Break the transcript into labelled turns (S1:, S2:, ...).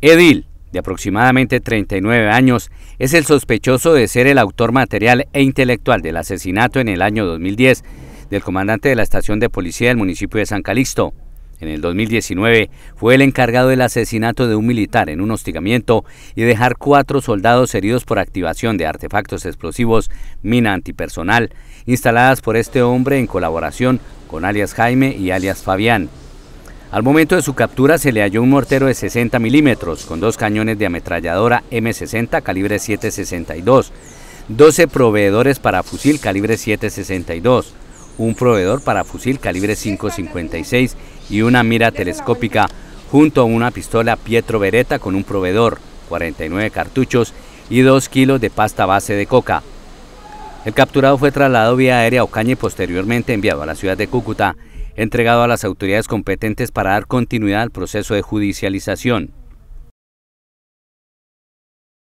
S1: Edil, de aproximadamente 39 años, es el sospechoso de ser el autor material e intelectual del asesinato en el año 2010 del comandante de la estación de policía del municipio de San Calixto. En el 2019 fue el encargado del asesinato de un militar en un hostigamiento y dejar cuatro soldados heridos por activación de artefactos explosivos mina antipersonal instaladas por este hombre en colaboración con alias Jaime y alias Fabián. Al momento de su captura se le halló un mortero de 60 milímetros con dos cañones de ametralladora M60 calibre 7.62, 12 proveedores para fusil calibre 7.62, un proveedor para fusil calibre 5.56 y una mira telescópica junto a una pistola Pietro Beretta con un proveedor, 49 cartuchos y 2 kilos de pasta base de coca. El capturado fue trasladado vía aérea a Ocaña y posteriormente enviado a la ciudad de Cúcuta entregado a las autoridades competentes para dar continuidad al proceso de judicialización.